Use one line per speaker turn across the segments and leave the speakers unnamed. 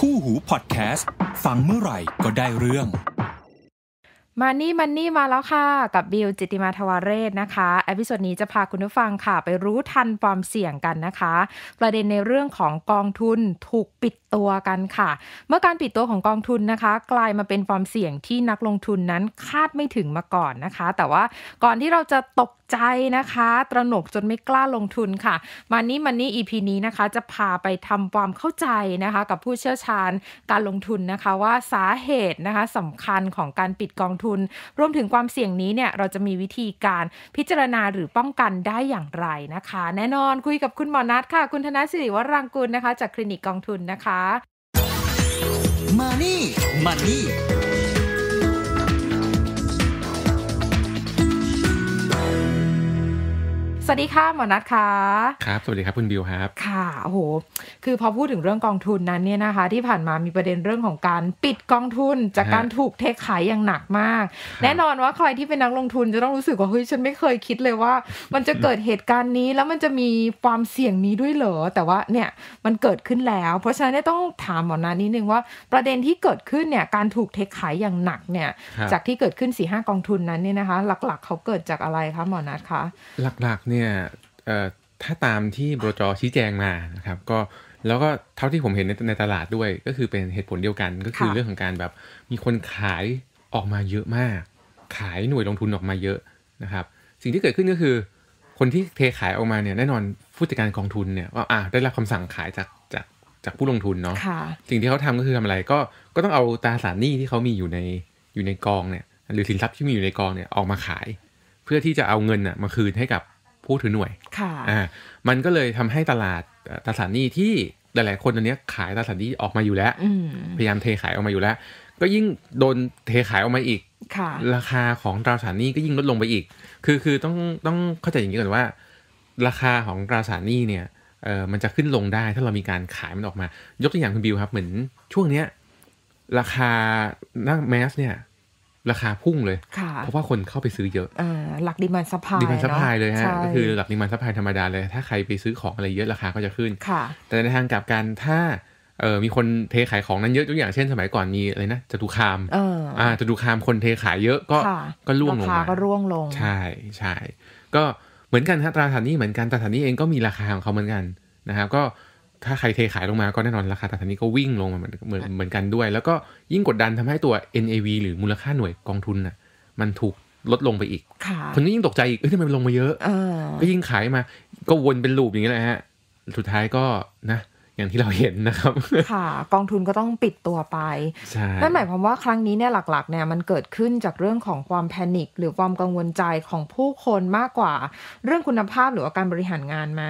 คู่หูพอดแคสต์ฟังเมื่อไหร่ก็ได้เรื่อง
มานี่มันนี่มาแล้วค่ะ กับบิวจิติมาทวาเรศนะคะเอพิส od นี้จะพาคุณผู้ฟังค่ะ ไปรู้ทันความเสี่ยงกันนะคะ ประเด็นในเรื่องของกองทุนถูกปิดัวกันค่ะ เมื่อการปิดตัวของกองทุนนะคะ กลายมาเป็นความเสี่ยงที่นักลงทุนนั้นคาดไม่ถึงมาก่อนนะคะ แต่ว่าก่อนที่เราจะตกใจนะคะ ตระหนกจนไม่กล้าลงทุนค่ะมันนี้มันนีี EP นี้นะคะ จะพาไปทำความเข้าใจนะคะ กับผู้เชี่ยวชาญ การลงทุนนะคะ ว่าสาเหตุนะคะสำคัญของการปิดกองทุน รวมถึงความเสี่ยงนี้เนี่ยเราจะมีวิธีการพิจารณาหรือป้องกันได้อย่างไรนะคะ แน่นอนคุยกับคุณหมอนัทค่ะ คุณธนสิริวรังกุลนะคะ จากคลินิกกองทุนนะคะ Money
Money
สวัสดีค่ะ หมอนัทค่ะ
ครับ สวัสดีครับ คุณบิวครับ ค่ะ โ
อ้โห คือพอพูดถึงเรื่องกองทุนนั้นเนี่ยนะคะ ที่ผ่านมามีประเด็นเรื่องของการปิดกองทุน จากการถูกเทขายอย่างหนักมาก แน่นอนว่าใครที่เป็นนักลงทุนจะต้องรู้สึกว่า เฮ้ย ฉันไม่เคยคิดเลยว่า มันจะเกิดเหตุการณ์นี้แล้วมันจะมีความเสี่ยงนี้ด้วยเหรอแต่ว่าเนี่ยมันเกิดขึ้นแล้ว เพราะฉะนั้นต้องถามหมอนัทนิดนึงว่าประเด็นที่เกิดขึ้นเนี่ยการถูกเทขายอย่างหนักเนี่ยจากที่เกิดขึ้น4ี่ห้ากองทุนนั้นเนี่ยนะคะ หลักๆเขาเกิดจากอะไรคะหมอนัทคะ
หลักๆเนี่ยถ้าตามที่บรจชี้แจงมา นะครับ ก็ แล้วก็ เท่าที่ผมเห็นในในตลาดด้วย ก็คือเป็นเหตุผลเดียวกัน ก็คือเรื่องของการแบบ มีคนขายออกมาเยอะมาก ขายหน่วยลงทุนออกมาเยอะนะครับ สิ่งที่เกิดขึ้นก็คือ คนที่เทขายออกมาเนี่ย แน่นอน ผู้จัดการกองทุนเนี่ยว่าอ่าได้รับคำสั่งขายจาก จาก จากผู้ลงทุนเนาะะสิ่งที่เขาทำก็คือทำอะไร ก็ ก็ต้องเอาตราสารหนี้ที่เขามีอยู่ใน อยู่ในกองเนี่ย หรือสินทรัพย์ที่มีอยู่ในกองเนี่ย ออกมาขาย เพื่อที่จะเอาเงินน่ะมาคืนให้กับผู้ถือหน่วย ค่ะ อ่า มันก็เลยทำให้ตลาด ตราสารหนี้ที่หลาย ๆ คนอันนี้ขายตราสารหนี้ออกมาอยู่แล้ว พยายามเทขายออกมาอยู่แล้ว ก็ยิ่งโดนเทขายออกมาอีก ค่ะ ราคาของตราสารหนี้ก็ยิ่งลดลงไปอีก คือคือต้อง ต้อง เข้าใจอย่างนี้ก่อนว่า ราคาของตราสารหนี้เนี่ย เออมันจะขึ้นลงได้ถ้าเรามีการขายมันออกมา ยกตัวอย่างคุณบิวครับ เหมือนช่วงเนี้ยราคาหน้าแมสเนี่ยราคาพุ่งเลย เพราะว่าคนเข้าไปซื้อเยอะ
หลักดิมันซัพพลายดีมันซัพพลายเลยฮะ ก็คือ
หลักดิมันซัพพลายธรรมดาเลย ถ้าใครไปซื้อของอะไรเยอะราคาก็จะขึ้นแต่ในทางกลับกันถ้าเออมีคนเทขายของนั้นเยอะตัวอย่าง เช่นสมัยก่อนมีอะไรนะจตุคามอ่าจตุคามคนเทขายเยอะก็ก็ร่วงลงรา
ก็ร่วงลง ใช
่ใช่ก็เหมือนกันฮะตราสารนี้เหมือนกันตราสารนี้เองก็มีราคาของเขาเหมือนกันนะครับก็ถ้าใครเทขายลงมาก็แน่นอนราคาตราสารนี้ก็วิ่งลงมาเหมือนเหมือนกันด้วย แล้วก็ยิ่งกดดันทำให้ตัว NAV หรือมูลค่าหน่วยกองทุนน่ะ มันถูกลดลงไปอีก คนก็ยิ่งตกใจอีก เอ้ยทำไมมันลงมาเยอะก็ยิ่งขายมา ก็วนเป็นลูปอย่างนี้แหละฮะ สุดท้ายก็นะอย่างที่เราเห็นนะครับ
ค่ะ กองทุนก็ต้องปิดตัวไปนั่นหมายความว่าครั้งนี้เนี่ยหลักๆเนี่ย มันเกิดขึ้นจากเรื่องของความแพนิคหรือความกังวลใจของผู้คนมากกว่าเรื่องคุณภาพหรือว่าการบริหารงานไหม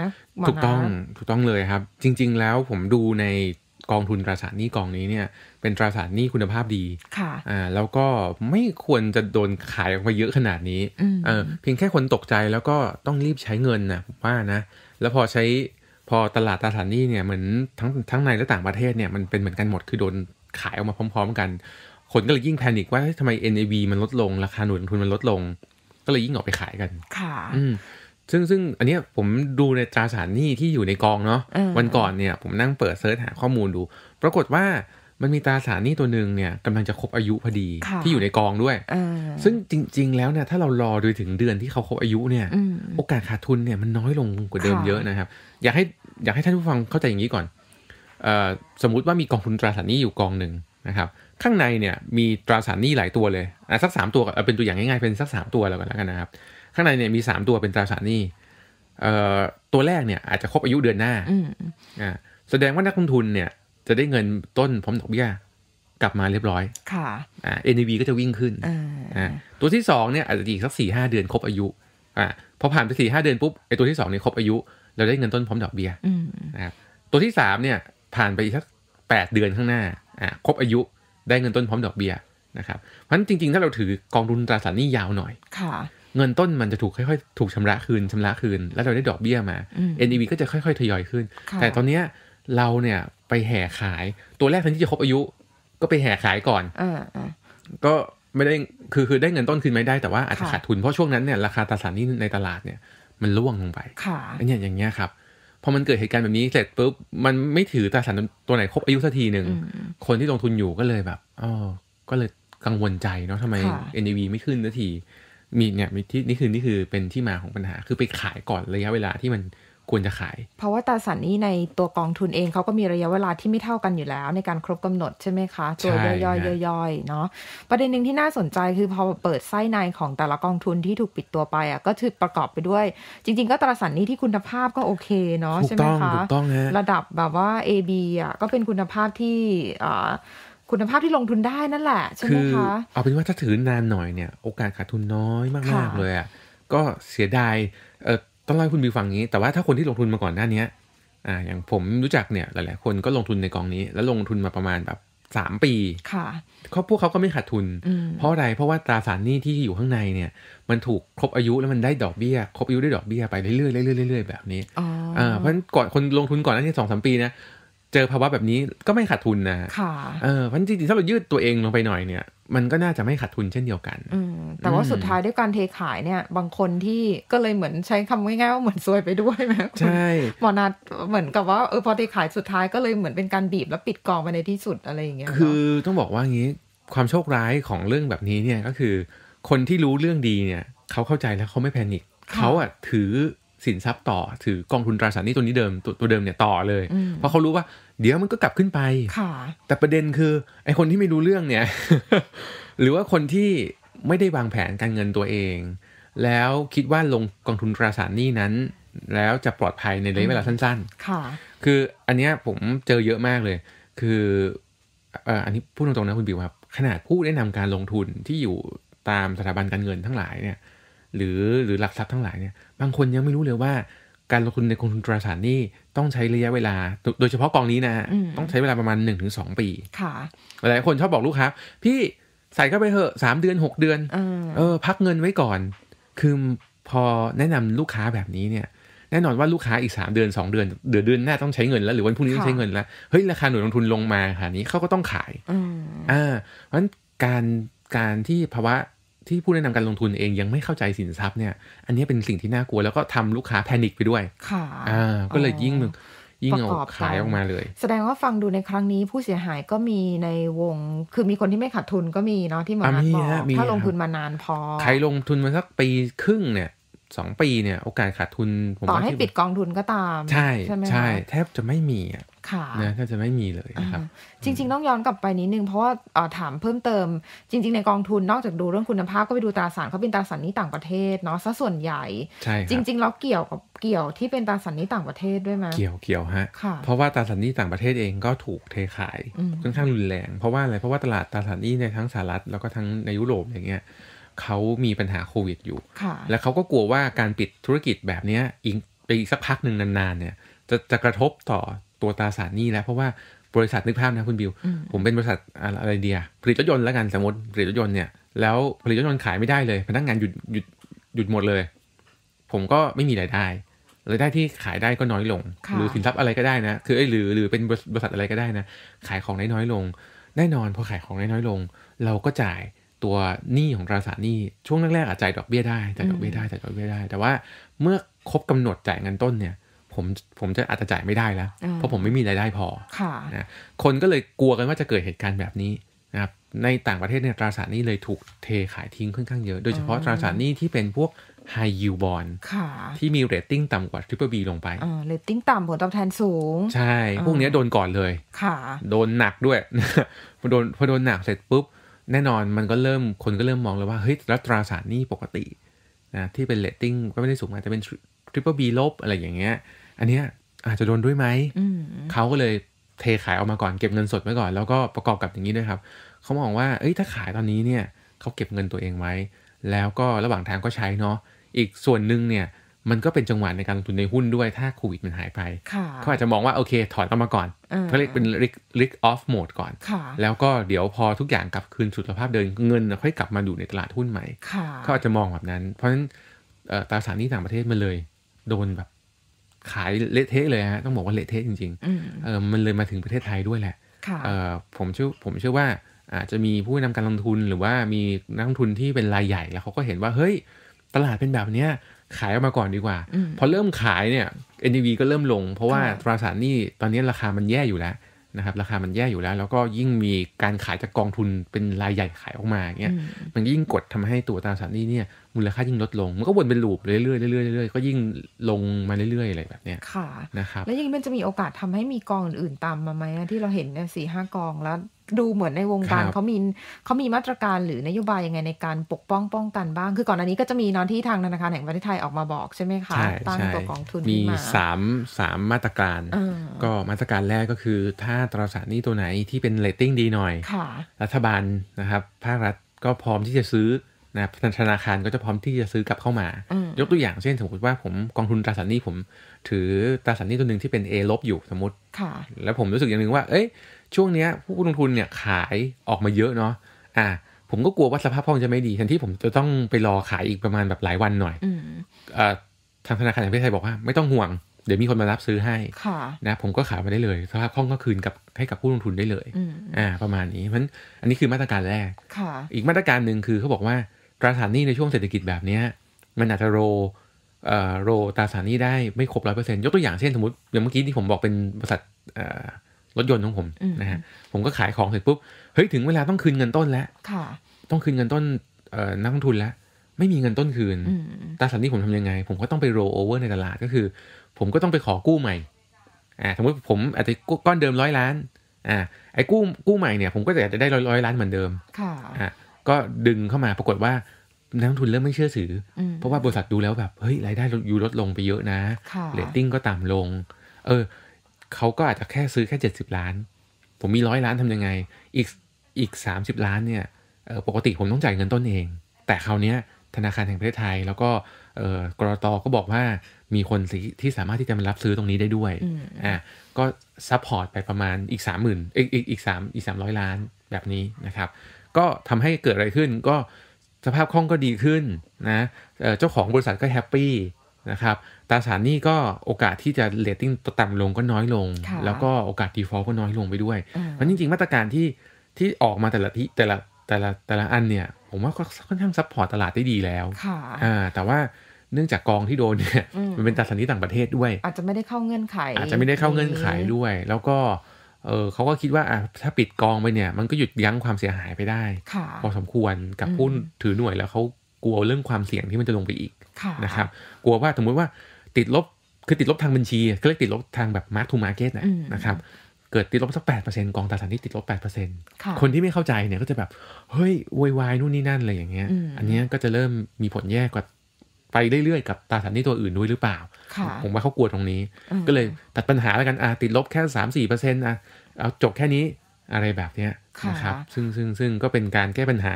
ถูกต้อง
ถูกต้องเลยครับ จริง ๆ แล้วผมดูในกองทุนตราสารหนี้กองนี้เนี่ยเป็นตราสารหนี้คุณภาพดีค่ะอ่าแล้วก็ไม่ควรจะโดนขายออกมาเยอะขนาดนี้อ่าเพียงแค่คนตกใจแล้วก็ต้องรีบใช้เงินนะผมว่านะ แล้วพอใช้พอตลาดตาสานี่เนี่ยเหมือนทั้งทั้งใน และต่างประเทศเนี่ยมันเป็นเหมือนกันหมดคือโดนขายออกมาพร้อม ๆ กันคนก็เลยยิ่งแพนิกว่าทำไม NAV มันลดลง ราคาหน่วยลงทุนมันลดลงก็เลยยิ่งออกไปขายกัน ค่ะซึ่งซึ่งอันนี้ผมดูในตราสารหนี้ที่อยู่ในกองเนาะวันก่อนเนี่ย ผมนั่งเปิดเซิร์ชหาข้อมูลดู ปรากฏว่ามันมีตราสารนี่ตัวหนึ่งเนี่ยกำลังจะครบอายุพอดีที่อยู่ในกองด้วยซึ่งจริงๆ แล้วเนี่ย ถ้าเรารอโดยถึงเดือนที่เขาครบอายุเนี่ย โอกาสขาดทุนเนี่ยมันน้อยลงกว่าเดิมเยอะนะครับ อยากให้ อยากให้ท่านผู้ฟังเข้าใจอย่างนี้ก่อนอสมมุติว่ามีกองทุนตราสารนี้อยู่กองหนึ่งนะครับ ข้างในเนี่ย มีตราสารนี้หลายตัวเลยสักสามตัวเป็นตัวอย่างง่ายๆเป็นสักสามตัวแล้วกันแล้วกันนะครับ ข้างในเนี่ยมีสามตัวเป็นตราสารนี่ตัวแรกเนี่ย อาจจะครบอายุเดือนหน้าแสดงว่านักลงทุนเนี่ยจะได้เงินต้นพร้อมดอกเบี้ยกลับมาเรียบร้อย ค่ะ อ่า NAV ก็จะวิ่งขึ้น อ่า ตัวที่สองเนี่ยอาจจะอีกสักสี่ห้าเดือนครบอายุ อ่า พอผ่านไปสี่ห้าเดือนปุ๊บไอตัวที่สองเนี่ยครบอายุ เราได้เงินต้นพร้อมดอกเบี้ยนะครับ ตัวที่สามเนี่ยผ่านไปอีกสักแปดเดือนข้างหน้า อ่า ครบอายุได้เงินต้นพร้อมดอกเบี้ยนะครับ เพราะฉะนั้นจริงๆ ถ้าเราถือกองทุนตราสารหนี้ยาวหน่อยค่ะ เงินต้นมันจะถูกค่อยๆ ถูกชำระคืนชำระคืนแล้วเราได้ดอกเบี้ยมา NAV ก็จะค่อยๆ ทยอยขึ้น แต่ตอนเนี้ยเราเนี่ยไปแห่ขายตัวแรกทันที่จะครบอายุ ก็ไปแห่ขายก่อนอก็ไม่ได้คือคือได้เงินต้นคืนไม่ได้แต่ว่าอาจจะขาดทุนเพราะช่วงนั้นเนี่ยราคาตราสารนี้ในตลาดเนี่ยมันล่วงลงไปอันนี้อย่างเงี้ยครับพอมันเกิดเหตุการณ์แบบนี้เสร็จปุ๊บมันไม่ถือตราสารตัวไหนครบอายุสักทีหนึ่งคนที่ลงทุนอยู่ก็เลยแบบอ๋อก็เลยกังวลใจเนาะทำไม NAV ไม่ขึ้นสักทีมีเนี่ยที่นี่คือนี่คือเป็นที่มาของปัญหา คือไปขายก่อนระยะเวลาที่มันควรจะขาย
เพราะว่าตราสารนี้ในตัวกองทุนเองเขาก็มีระยะเวลาที่ไม่เท่ากันอยู่แล้ว ในการครบกำหนดใช่ไหมคะตัวย่อยๆย่อยๆเนาะประเด็นหนึ่งที่น่าสนใจคือพอเปิดไส้ในของแต่ละกองทุนที่ถูกปิดตัวไปอ่ะก็ถือประกอบไปด้วย จริงๆก็ตราสารนี้ที่คุณภาพก็โอเคเนาะใช่ไหมคะถูกต้องถูกต้ฮะระดับแบบว่า AB อ่ะก็เป็นคุณภาพที่อ่าคุณภาพที่ลงทุนได้นั่นแหละใช่ไหมคะ
เอาเป็นว่าถ้าถือนานหน่อยเนี่ยโอกาสขาดทุนน้อยมากๆเลยอ่ะก็เสียดายเออต้องเล่าคุณบิวฟังนี้ แต่ว่าถ้าคนที่ลงทุนมาก่อนหน้านี้อ่าอย่างผมรู้จักเนี่ยหลายๆคนก็ลงทุนในกองนี้ แล้วลงทุนมาประมาณแบบสามปีค่ะเขาพวกเขาก็ไม่ขาดทุน เพราะอะไรเพราะว่าตราสารหนี้ที่อยู่ข้างในเนี่ย มันถูกครบอายุแล้วมันได้ดอกเบี้ยครบอายุได้ดอกเบี้ยไปเรื่อยๆเรื่อยๆเรื่อยๆแบบนี้อ๋อเพราะฉะนั้นก่อนคนลงทุนก่อนหน้านี้สองสามปีนะเจอภาวะแบบนี้ก็ไม่ขาดทุนนะค่ะเออเพราะจริงๆถ้าเรายืดตัวเองลงไปหน่อยเนี่ยมันก็น่าจะไม่ขาดทุนเช่นเดียวกันแต่ว่าสุด
ท้ายด้วยการเทขายเนี่ย บางคนที่ก็เลยเหมือนใช้คำง่ายๆว่าเหมือนซวยไปด้วยไหมใช่ มอนาเหมือนกับว่าเออพอเทขายสุดท้ายก็เลยเหมือนเป็นการบีบแล้ว ปิดกองไปในที่สุดอะไรอย่างเงี้ย ค
ือต้องบอกว่างี้ความโชคร้ายของเรื่องแบบนี้เนี่ยก็คือ คนที่รู้เรื่องดีเนี่ยเขาเข้าใจแล้วเขาไม่แพนิคเขาอ่ะถือสินทรัพย์ต่อถือกองทุนตราสารนี้ตัวนี้เดิมตัวเดิมเนี่ยต่อเลย เพราะเขารู้ว่าเดี๋ยวมันก็กลับขึ้นไปค่ะแต่ประเด็นคือไอคนที่ไม่รู้เรื่องเนี่ย หรือว่าคนที่ไม่ได้วางแผนการเงินตัวเอง แล้วคิดว่าลงกองทุนตราสารหนี้นั้น แล้วจะปลอดภัยในระยะเวลาสั้นๆค่ะคืออันเนี้ยผมเจอเยอะมากเลย คือ อันนี้พูดตรงๆ นะคุณบิวครับ ขนาดผู้แนะนำการลงทุนที่อยู่ตามสถาบันการเงินทั้งหลายเนี่ย หรือหรือหลักทรัพย์ทั้งหลายเนี่ย บางคนยังไม่รู้เลยว่า การลงทุนในกองทุนตราสารหนี้ต้องใช้ระยะเวลา โดยเฉพาะกองนี้นะ ต้องใช้เวลาประมาณหนึ่งถึงสองปีหลายคนชอบบอกลูกค้า พี่ใส่เข้าไปเถอะสามเดือนหกเดือน เออ พักเงินไว้ก่อน คือพอแนะนำลูกค้าแบบนี้เนี่ย แน่นอนว่าลูกค้าอีกสามเดือนสองเดือนเดือนเดือนหน้าต้องใช้เงินแล้ว หรือวันพรุ่งนี้ต้องใช้เงินแล้ว เฮ้ยราคาหน่วยลงทุนลงมาค่ะนี้เขาก็ต้องขายอ่าเพราะฉะนั้นการการที่ภาวะที่ผู้แนะนำการลงทุนเองยังไม่เข้าใจสินทรัพย์เนี่ยอันนี้เป็นสิ่งที่น่ากลัว แล้วก็ทำลูกค้าแพนิคไปด้วยค่ะอ่าก็เลยยิ่ง ยิ่งออกขายออกมาเลย
แสดงว่าฟังดูในครั้งนี้ผู้เสียหายก็มีในวง คือมีคนที่ไม่ขาดทุนก็มีเนาะที่หมอนับอกถ้าลงทุนมานานพอ
ใครลงทุนมาสักปีครึ่งเนี่ยสองปีเนี่ยโอกาสขาดทุนผมว่าต่อให้ปิด
กองทุนก็ตามใช่ใช่ใช
แทบจะไม่มีอ่ะนะถ้าจะไม่มีเลยนะครับ
จริง ๆ ต้องย้อนกลับไปนิดนึง เพราะว่าถามเพิ่มเติมจริง ๆในกองทุนนอกจากดูเรื่องคุณภาพก็ไปดูตราสารเขาเป็นตราสารนี้ต่างประเทศเนาะซะส่วนใหญ่ใช่จริง ๆ แล้วเกี่ยวกับเกี่ยวที่เป็นตราสารนี้ต่างประเทศด้วยไหมเกี่ยว
เกี่ยวฮะเพราะว่าตราสารนี้ต่างประเทศเองก็ถูกเทขายค่อนข้างรุนแรงเพราะว่าอะไรเพราะว่าตลาดตราสารนี้ในทั้งสหรัฐแล้วก็ทั้งในยุโรปอย่างเงี้ยเขามีปัญหาโควิดอยู่แล้วเขาก็กลัวว่าการปิดธุรกิจแบบนี้อีกไปอีกสักพักหนึ่งนานๆเนี่ยจะจะกระทบต่อตัวตราสารหนี้แล้วเพราะว่าบริษัทนึกภาพนะคุณบิว ผมเป็นบริษัทอะไรเดียผลิตรถยนต์แล้วกันสมมติผลิตรถยนต์เนี่ย แล้วผลิตรถยนต์ขายไม่ได้เลยพนักงานหยุดหยุดหยุดหมดเลย ผมก็ไม่มีรายได้รายได้ที่ขายได้ก็น้อยลงหรือสินทรัพย์อะไรก็ได้นะคือหรือหรือเป็นบริษัทอะไรก็ได้นะ ขายของได้น้อยลงแน่นอน พอขายของได้น้อยลง เราก็จ่ายตัวหนี้ของตราสารหนี้ช่วงแรกๆอาจจ่ายดอกเบี้ยได้จ่ายดอกเบี้ยได้จ่ายดอกเบี้ยได้ แต่ว่าเมื่อครบกำหนดจ่ายเงินต้นเนี่ยผมผมจะอาจจะจ่ายไม่ได้แล้ว เพราะผมไม่มีรายได้พอ ค่ะนะคนก็เลยกลัวกันว่าจะเกิดเหตุการณ์แบบนี้นะครับในต่างประเทศเนี่ยตราสารนี้เลยถูกเทขายทิ้งค่อนข้างเยอะ โดยเฉพาะตราสารนี้ที่เป็นพวก High Yield Bond ที่มีเรตติ้งต่ำกว่า Triple B ลงไป
เรตติ้งต่ำผลตอบแทนสูง ใช่ พวกนี้
โดนก่อนเลยโดนหนักด้วยพอโดนพอโดนหนักเสร็จปุ๊บแน่นอนมันก็เริ่มคนก็เริ่มมองแล้วว่าเฮ้ยแล้วตราสารนี้ปกตินะที่เป็นเรตติ้งก็ไม่ได้สูงอาจจะเป็น Triple B ลบอะไรอย่างเงี้ยอันเนี้ยอาจจะโดนด้วยไหม เขาก็เลยเทขายออกมาก่อนเก็บเงินสดไว้ก่อน แล้วก็ประกอบกับอย่างนี้ด้วยครับ เขามองว่าเอ้ยถ้าขายตอนนี้เนี่ยเขาเก็บเงินตัวเองไว้ แล้วก็ระหว่างทางก็ใช้เนาะอีกส่วนหนึ่งเนี่ยมันก็เป็นจังหวะในการลงทุนในหุ้นด้วยถ้าโควิดมันหายไปเขาอาจจะมองว่าโอเคถอนออกมาก่อนเขาเรียกเป็นริกออฟโหมดก่อนแล้วก็เดี๋ยวพอทุกอย่างกลับคืนสุขภาพเดินเงินค่อยกลับมาดูในตลาดหุ้นใหม่เขาอาจจะมองแบบนั้น เพราะฉะนั้นตราสารนี้ต่างประเทศมันเลยโดนแบบขายเละเทะเลยฮะต้องบอกว่าเละเทะจริงๆเออมันเลยมาถึงประเทศไทยด้วยแหละเออผมเชื่อผมเชื่อว่า อาจจะมีผู้นำการลงทุนหรือว่ามีนักลงทุนที่เป็นรายใหญ่แล้วเขาก็เห็นว่าเฮ้ย ตลาดเป็นแบบเนี้ยขายออกมาก่อนดีกว่า พอเริ่มขายเนี่ย NAV ก็เริ่มลง เพราะว่าตราสารนี้ตอนนี้ราคามันแย่อยู่แล้วนะครับราคามันแย่อยู่แล้วแล้วก็ยิ่งมีการขายจากกองทุนเป็นรายใหญ่ขายออกมาเงี้ยมันยิ่งกดทำให้ตัวตราสารนี้เนี่ยมูลค่ายิ่งลดลงมันก็วนเป็นลูปเรื่อยๆเรื่อยๆเรื่อยๆก็ยิ่งลงมาเรื่อยๆอะไรแบบเนี้ยค่ะนะครับแล้
วยิ่งมันจะมีโอกาสทำให้มีกองอื่นๆตามมาไหมที่เราเห็นเนี่ยสี่ห้ากองแล้วดูเหมือนในวงการ เขามีเขามีมาตรการหรือนโยบายยังไงในการปกป้องป้องกันบ้าง คือก่อนอันนี้ก็จะมีนอนที่ทางธนาคารแห่งประเทศไทยออกมาบอกใช่ไหมคะตั้งตัวกองทุนมีสา
มสามมาตรการ ก็มาตรการแรกก็คือถ้าตราสารหนี้ตัวไหนที่เป็นเลตติ้งดีหน่อยรัฐบาลนะครับ ภาครัฐก็พร้อมที่จะซื้อนะธนาคารก็จะพร้อมที่จะซื้อกลับเข้ามา ยกตัวอย่างเช่นสมมติว่า ผมกองทุนตราสารหนี้ผม ถือตราสารหนี้ตัวหนึ่งที่เป็น A ลบอยู่สมมติแล้วผมรู้สึกอย่างหนึ่งว่าเอ้ยช่วงนี้ผู้ลงทุนเนี่ยขายออกมาเยอะเนาะ อ่า ผมก็กลัวว่าสภาพคล่องจะไม่ดี แทนที่ผมจะต้องไปรอขายอีกประมาณแบบหลายวันหน่อยอทางธนาคารแห่งประเทศไทยบอกว่า ไม่ต้องห่วง เดี๋ยวมีคนมารับซื้อให้ะนะ ผมก็ขายมาได้เลยสภาพคล่องก็คืนกับให้กับผู้ลงทุนได้เลย อ่า ประมาณนี้ เพราะะฉนั้นอันนี้คือมาตรการแรก อีกมาตรการหนึ่งคือเขาบอกว่าตราสารหนี้ในช่วงเศรษฐกิจแบบเนี้ยมันอาจจะโร่โรตราสารหนี้ได้ไม่ครบร้อยเปอร์เซ็นต์ยกตัวอย่างเช่นสมมติอย่างเมื่อกี้ที่ผมบอกเป็นบริษัทรถยนต์ของผมนะฮะ ผมก็ขายของเสร็จปุ๊บเฮ้ยถึงเวลาต้องคืนเงินต้นแล้วต้องคืนเงินต้นนักลงทุนแล้วไม่มีเงินต้นคืนตาสันนี่ผมทำยังไง ผมก็ต้องไปโรโอเวอร์ในตลาดก็คือ ผมก็ต้องไปขอกู้ใหม่อ่าสมมติผมอาจจะก้อนเดิมร้อยล้านอ่าไอ้กู้กู้ใหม่เนี่ยผมก็อยากจะได้ร้อยร้อยล้านเหมือนเดิม ค่ะอ่าก็ดึงเข้ามาปรากฏว่านักทุนเริ่มไม่เชื่อถือ เพราะว่าบริษัทดูแล้วแบบเฮ้ยรายได้ยูลดลงไปเยอะนะเรตติ้งก็ต่ำลงเออเขาก็อาจจะแค่ซื้อแค่ 70 ล้าน ผมมีร้อยล้านทำยังไงอีกอีก 30 ล้านเนี่ยปกติผมต้องจ่ายเงินต้นเอง แต่คราวนี้ธนาคารแห่งประเทศไทย แล้วก็กรอตอก็บอกว่ามีคนที่สามารถที่จะมารับซื้อตรงนี้ได้ด้วยอ่าก็ซัพพอร์ตไปประมาณอีก 3 0,000ื่นอีกอีกอีกสามอีกสามร้อยล้านแบบนี้นะครับ ก็ทำให้เกิดอะไรขึ้นก็สภาพคล่องก็ดีขึ้นนะเจ้าของบริษัทก็แฮปปี้นะครับตราสารนี้ก็โอกาสที่จะเลตติ้งต่ำลงก็น้อยลง แล้วก็โอกาสดีฟอลต์ก็น้อยลงไปด้วยเพราะจริงๆมาตรการที่ที่ออกมาแต่ละที่แต่ละแต่ละแต่ละอันเนี่ยผมว่าก็ค่อนข้างซัพพอร์ตตลาดได้ดีแล้วอ่า แต่ว่าเนื่องจากกองที่โดนเนี่ยมันเป็นตราสารนี้ต่างประเทศด้วย อ
าจจะไม่ได้เข้าเงื่อนไขอาจจะไม่ได้เข้าเงื่อนไขด
้วย แล้วก็เออเขาก็คิดว่าถ้าปิดกองไปเนี่ยมันก็หยุดยั้งความเสียหายไปได้พอสมควรกับหุ้นถือหน่วยแล้วเขากลัวเรื่องความเสี่ยงที่มันจะลงไปอีกนะครับ กลัวว่าสมมติว่าติดลบ คือติดลบทางบัญชี ก็เรียกติดลบทางแบบมาร์กทูมาร์เก็ตนะนะครับ เกิดติดลบสักแปดเปอร์เซ็นต์กองตราสารที่ติดลบแปดเปอร์เซ็นต์คนที่ไม่เข้าใจเนี่ยก็จะแบบ เฮ้ยวอยวายนู่นนี่นั่นอะไรอย่างเงี้ยอันนี้ก็จะเริ่มมีผลแย่กว่าไปเรื่อย ๆ กับตราสารที่ตัวอื่นด้วยหรือเปล่า ผมว่าเขากลัวตรงนี้ ก็เลยตัดปัญหาแล้วกันอ่ะติดลบแค่สามสี่เปอร์เซ็นต์อ่ะเอาจบแค่นี้อะไรแบบเนี้ยนะครับซึ่งซึ่งซึ่งก็เป็นการแก้ปัญหา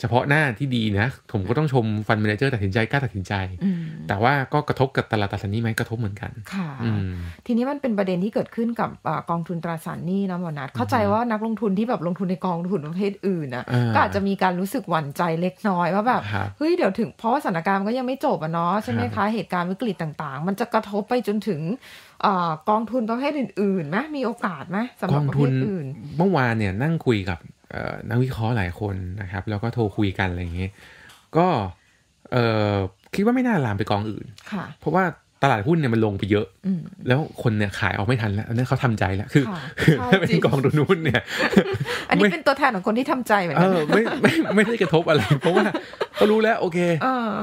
เฉพาะหน้าที่ดีนะผมก็ต้องชมฟันเมนเจอร์ตัดสินใจกล้าตัดสินใจ แต่ว่าก็กระทบกับตลาดตราสารนี้ไหมกระทบเหมือนกัน ค
่ะ ทีนี้มันเป็นประเด็นที่เกิดขึ้นกับกองทุนตราสารนี้นะหมอนัทเข้าใจว่านักลงทุนที่แบบลงทุนในกองทุนประเภทอื่นนะก็อาจจะมีการรู้สึกหวั่นใจเล็กน้อยว่าแบบเฮ้ยเดี๋ยวถึงเพราะว่าสถานการณ์ก็ยังไม่จบอ่ะเนาะใช่ไหมคะเหตุการณ์วิกฤตต่างๆ มันจะกระทบไปจนถึงกองทุนประเภทอื่นๆไหมมีโอกาสไหมสำหรับประเภทอื่น
เมื่อวานเนี่ยนั่งคุยกับนักวิเคราะห์หลายคนนะครับ แล้วก็โทรคุยกันอะไรอย่างเงี้ยก็เอคิดว่าไม่น่าลามไปกองอื่นเพราะว่าตลาดหุ้นเนี่ยมันลงไปเยอะแล้วคนเนี่ยขายออกไม่ทันแล้วอันนี้เขาทำใจแล้วคือถ้าเป็นกองัวนูุ้นเนี่ย
อันนี้เป็นตัวแทนของคนที่ทำใจเหมือนกันไม่ไม่
ไม่ได้กระทบอะไรเพราะว่าเขารู้แล้วโอเค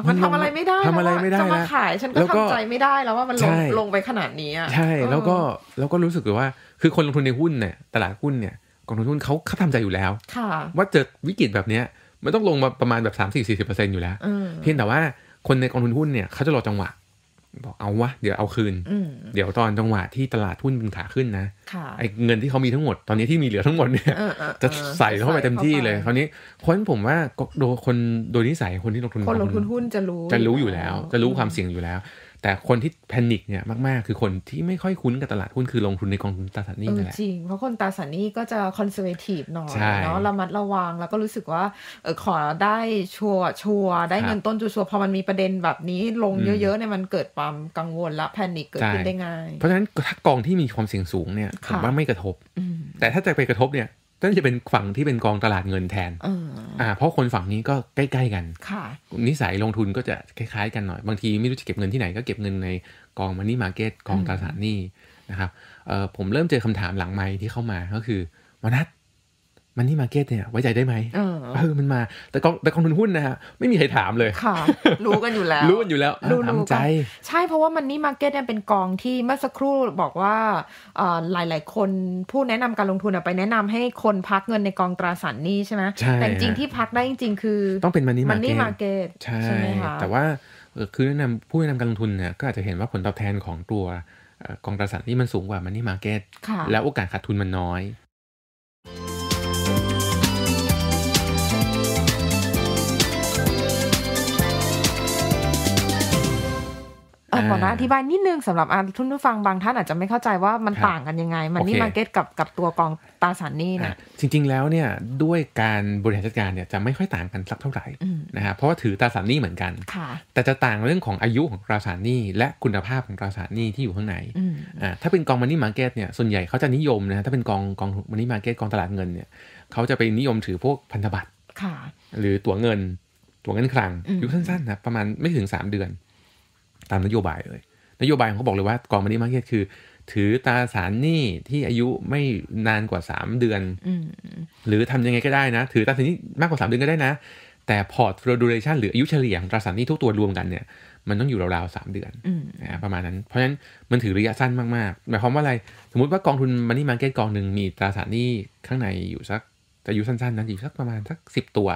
มันทำอะไรไม่ได้ทำอะไรไม่ได้แล้วจะมาขายฉันก็ทำใจ
ไม่ได้ แล้วว่ามันลงลงไปขนาดนี้ใช่ แล้วก็
แล้วก็รู้สึกว่า คือคนลงทุนในหุ้นเนี่ยตลาดหุ้นเนี่ยกองทุนเขาเขาทำใจอยู่แล้วว่าเจอวิกฤตแบบเนี้ย มันต้องลงมาประมาณแบบสามสี่สี่สิบเปอร์เซ็นอยู่แล้วเพียงแต่ว่าคนในกองทุนหุ้นเนี่ยเขาจะรอจังหวะบอกเอาวะ เดี๋ยวเอาคืนเดี๋ยวตอนจังหวะที่ตลาดหุ้นมป็นขาขึ้นนะไอ้เงินที่เขามีทั้งหมดตอนนี้ที่มีเหลือทั้งหมดเนี่ย จะใส่เข้าไปเต็มที่เลยคราวนี้คนผมว่าโดคนโดยนิสัยคนที่ลงทุนคนลงทุน
หุ้นจะรู้จะรู้อยู่แล้วจะรู้ความเสี่ย
งอยู่แล้วแต่คนที่แพนิคเนี่ย มาก ๆ คือคนที่ไม่ค่อยคุ้นกับตลาดหุ้นคือลงทุนในกองทุนตราสารหนี้นั่นแหละจ
ริง เพราะคนตราสารหนี้ก็จะคอนเซอร์เวทีฟหน่อยเนาะระมัดระวังแล้วก็รู้สึกว่าเออขอได้ชัวชัวได้เงินต้นชัวพอมันมีประเด็นแบบนี้ลงเยอะๆเนี่ยมันเกิดความกังวลและแพนิคเกิดขึ้นได้ง่ายเพราะฉ
ะนั้นถ้ากองที่มีความเสี่ยงสูงเนี่ยผมว่าไม่กระทบแต่ถ้าจะไปกระทบเนี่ยก็จะเป็นฝั่งที่เป็นกองตลาดเงินแทน อ่า เพราะคนฝั่งนี้ก็ใกล้ๆกัน ค่ะ นิสัยลงทุนก็จะคล้าย ๆ กันหน่อย บางทีไม่รู้จะเก็บเงินที่ไหนก็เก็บเงินในกองมันนี่มาเก็ตกองตราสารหนี้ นะครับ เอ่อ ผมเริ่มเจอคำถามหลังไม้ที่เข้ามาก็คือ มนัทมันนี่มาเก็ตเนี่ยไว้ใจได้ไหมเออมันมาแต่กองแต่กองทุนหุ้นนะฮะไม่มีใครถามเลยค่ะ รู้กันอยู่แล้ว รู้กันอยู่แล้วรู้รู้ใจ
ใช่เพราะว่ามันนี่มาเก็ตเนี่ยเป็นกองที่เมื่อสักครู่บอกว่าหลายหลายคนผู้แนะนำการลงทุนไปแนะนำให้คนพักเงินในกองตราสารนี้ใช่ไหมใช่แต่จริงที่พักได้จริงๆคือต้องเป็นมันนี่มาเก็ตใช่ไหมคะแต่ว
่าคือแนะนำผู้แนะนำการลงทุนเนี่ยก็อาจจะเห็นว่าผลตอบแทนของตัวกองตราสารนี่มันสูงกว่ามันนี่มาเก็ตแล้วโอกาสขาดทุนมันน้อยก่อนนะอธิ
บายนิดนึงสำหรับทุนผู้ฟังบางท่านอาจจะไม่เข้าใจว่ามันต่างกันยังไงมันนี่มาร์เก็ตกับกับตัวกองตราสารหนี้นะ
จริงๆแล้วเนี่ยด้วยการบริหารจัดการเนี่ยจะไม่ค่อยต่างกันสักเท่าไหร่นะฮะเพราะว่าถือตราสารหนี้เหมือนกันแต่จะต่างเรื่องของอายุของตราสารหนี้และคุณภาพของตราสารหนี้ที่อยู่ข้างในอ่าถ้าเป็นกองมันนี่มาร์เก็ตเนี่ยส่วนใหญ่เขาจะนิยมนะถ้าเป็นกองกองมันนี่มาร์เก็ตกองตลาดเงินเนี่ยเขาจะไปนิยมถือพวกพันธบัตรหรือตั๋วเงินตั๋วเงินคลังอยู่สั้นๆนะประมาณไม่ถึง 3 เดือนตามนโยบายเลยนโยบายของเขาบอกเลยว่ากองมันนี่มาร์เก็ตคือ ถือตราสารหนี้ที่อายุไม่นานกว่าสามเดือนหรือทำยังไงก็ได้นะ ถือตราสารหนี้มากกว่าสามเดือนก็ได้นะ แต่พอร์ตโรดูเรชันหรืออายุเฉลี่ยของตราสารหนี้ทุกตัวรวมกันเนี่ยมันต้องอยู่ราวๆสามเดือนนะประมาณนั้นเพราะฉะนั้นมันถือระยะสั้นมากๆหมายความว่าอะไร สมมติว่ากองทุนมันนี่มาร์เก็ตกองหนึ่งมีตราสารหนี้ข้างในอยู่สักจะอายุสั้นๆนะอีกสักประมาณสักสิบตัว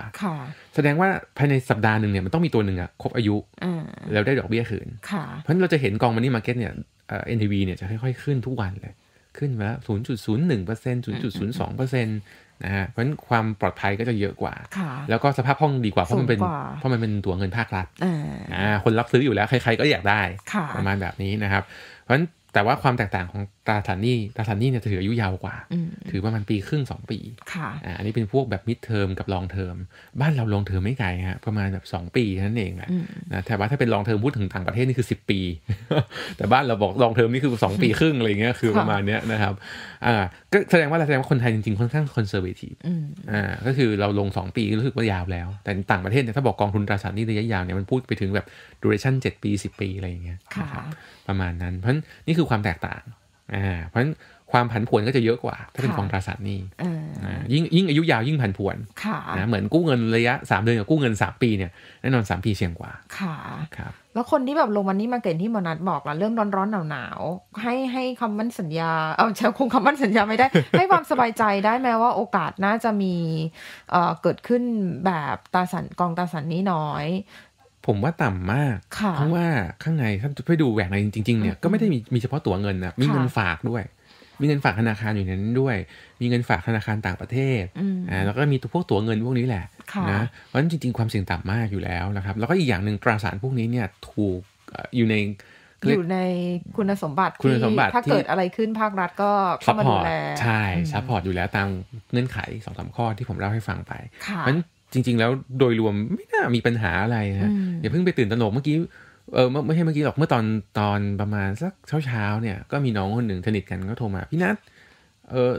แสดงว่าภายในสัปดาห์หนึ่งเนี่ยมันต้องมีตัวหนึ่งอะครบอายุแล้วได้ดอกเบี้ยคืนเพราะนั้นเราจะเห็นกองมันนี่มาร์เก็ตเนี่ยเอ็นทีวีเนี่ยจะค่อยๆ ขึ้นทุกวันเลยขึ้นมาแล้วศูนย์จุดศูนย์หนึ่งเปอร์เซ็นต์ศูนย์จุดศูนย์สองเปอร์เซ็นต์นะฮะเพราะนั้นความปลอดภัยก็จะเยอะกว่า แล้วก็สภาพห้องดีกว่า เพราะมันเป็นเพราะมันเป็นตัวเงินภาครัฐอ่าคนรับซื้ออยู่แล้วใครๆก็อยากได้ประมาณแบบนี้นะครับเพราะะนั้นแต่ว่าความแตกต่างของตราสานีตราสานีเนี่ยถืออายุยาวกว่าถือประมาณปีครึ่งสองปีค่ะอันนี้เป็นพวกแบบมิดเทอมกับลองเทอมบ้านเราลองเทอมไม่ไกลฮะประมาณแบบสองปีนั่นเองแหละนะแต่ว่าถ้าเป็นลองเทอมพูดถึงต่างประเทศนี่คือสิบปี แต่บ้านเราบอกลองเทอมนี่คือสองปีครึ่งอะไรเงี้ยคือประมาณเนี้ยนะครับอ่าก็แสดงว่าแสดงว่าคนไทยจริงๆค่อนข้างคอนเซอร์เวทีฟอ่าก็คือเราลงสองปีรู้สึกว่ายาวแล้ว แต่ต่างประเทศเนี่ยถ้าบอกกองทุนตราสารนี่ระยะยาวเนี่ยมันพูดไปถึงแบบดูเรชั่นเจ็ดปีสิบปีอะไรเงี้ยประมาณนั้นเพราะนี่คือความแตกต่าง อ่า เพราะฉะนั้นความผันผวนก็จะเยอะกว่า ถ้าเป็นกองตราสารหนี้ยิ่งยิ่งอายุยาวยิ่งผันผวนนะเหมือนกู้เงินระยะ 3 เดือนกับกู้เงิน 3 ปีเนี่ยแน่นอน 3 ปีเสี่ยงกว่า ค่ะ ค
รับ แล้วคนที่แบบลงวันนี้มาเกิดที่มอนัดบอกละ เรื่องร้อนวหนาวให้ให้คำมั่นสัญญา เอาใช้คงคำมั่นสัญญาไม่ได้ ให้ความสบายใจได้แม้ว่าโอกาสน่าจะมีเกิดขึ้นแบบตาสันกองตาสันนี้น้อย
ผมว่าต่ำมากเพราะว่าข้างในถ้าไปดูแหวนไรจริงๆเนี่ยก็ไม่ได้มีมีเฉพาะตั๋วเงินนะมีเงินฝากด้วย มีเงินฝากธนาคารอยู่ในนั้นด้วย มีเงินฝากธนาคารต่างประเทศอ่าแล้วก็มีตัวพวกตั๋วเงินพวกนี้แหละนะเพราะฉะนั้นจริง ๆความเสี่ยงต่ำมากอยู่แล้วนะครับแล้วก็อีกอย่างหนึ่งตราสารพวกนี้เนี่ยถูกอยู่ในอยู่
ในคุณสมบัติคุณสมบัติถ้าเกิดอะไรขึ้นภาครัฐก็เข้ามาดูแลใช่ซัพ
พอร์ตอยู่แล้วตามเงื่อนไขสองสาข้อที่ผมเล่าให้ฟังไปเพราะฉะนั้นจริง ๆ แล้วโดยรวมไม่น่ามีปัญหาอะไรนะอย่าเพิ่งไปตื่นตระหนกเมื่อกี้เออไม่ใช่เมื่อกี้หรอกเมื่อตอนตอนประมาณสักเช้าๆเนี่ย ก็มีน้องคนหนึ่งสนิทกันก็โทรมา พี่นัทเออ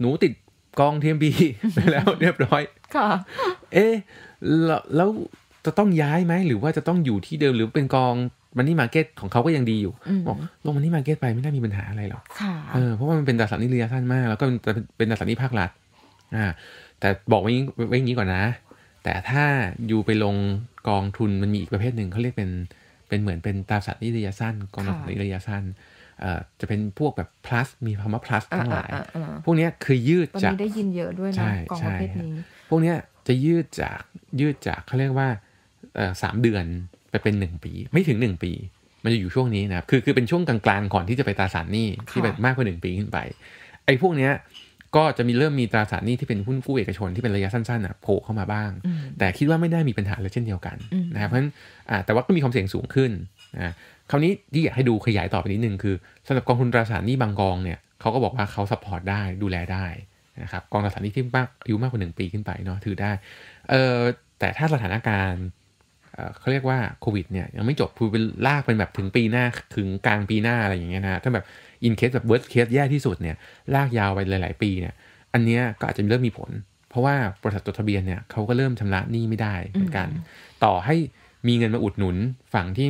หนูติดกองเทียมบีไปแล้วเรียบร้อย ค่ะ เอะแล้วจะต้องย้ายไหมหรือว่าจะต้องอยู่ที่เดิมหรือเป็นกองมันนี่มาเก็ตของเขาก็ยังดีอยู่ บอกลงมันนี่มาเก็ตไปไม่น่ามีปัญหาอะไรหรอกเออเพราะว่ามันเป็นตราสารนิเระยสั้นมากแล้วก็เป็นเป็นตราสารนิพภาครัฐอ่า แต่บอกไว้ไว้ยงนี้ก่อนนะแต่ถ้าอยู่ไปลงกองทุน มันมีอีกประเภทหนึ่งเขาเรียกเป็นเป็นเหมือนเป็นตราสารนิยสั้นกองทุนนิยสั้นจะเป็นพวกแบบ plus มีพม่า plus ทั้งหลาย พวกนี้คือยืดจากนีได้ยิ
นเยอะด้วยนะกองประเภทนี้
พวกนี้จะยืดจาก ยืดจากเขาเรียกว่าสามเดือนไปเป็นหนึ่งปี ไม่ถึงหนึ่งปีมันจะอยู่ช่วงนี้นะครับคือคือเป็นช่วงกลางๆก่อนที่จะไปตราสารนี้ที่แบบมากกว่าหนึ่งปีขึ้นไป ไอ้พวกเนี้ยก็จะมีเริ่มมีตราสารหนี้ที่เป็นหุ้นกู้เอกชนที่เป็นระยะสั้นๆอ่ะโผล่เข้ามาบ้าง แต่คิดว่าไม่ได้มีปัญหาเลยเช่นเดียวกันนะครับ เพราะฉะนั้นแต่ว่าก็มีความเสี่ยงสูงขึ้นนะคราวนี้ที่อยากให้ดูขยายต่อไปนิดนึงคือสำหรับกองทุนตราสารหนี้บางกองเนี่ยเขาก็บอกว่าเขาสปอร์ตได้ดูแลได้นะครับ กองตราสารหนี้ที่มากอายุมากกว่าหนึ่งปีขึ้นไปเนาะถือได้เออแต่ถ้าสถานการณ์เขาเรียกว่าโควิดเนี่ยยังไม่จบคือเป็นลากเป็นแบบถึงปีหน้าถึงกลางปีหน้าอะไรอย่างเงี้ยนะถ้าแบบอินเคสแบบเวิร์สเคสแย่ที่สุดเนี่ย ลากยาวไปหลาย ๆปีเนี่ย อันเนี้ยก็อาจจะเริ่มมีผล เพราะว่าบริษัทจดทะเบียนเนี่ยเขาก็เริ่มชำระหนี้ไม่ได้เหมือนกัน ต่อให้มีเงินมาอุดหนุน ฝั่งที่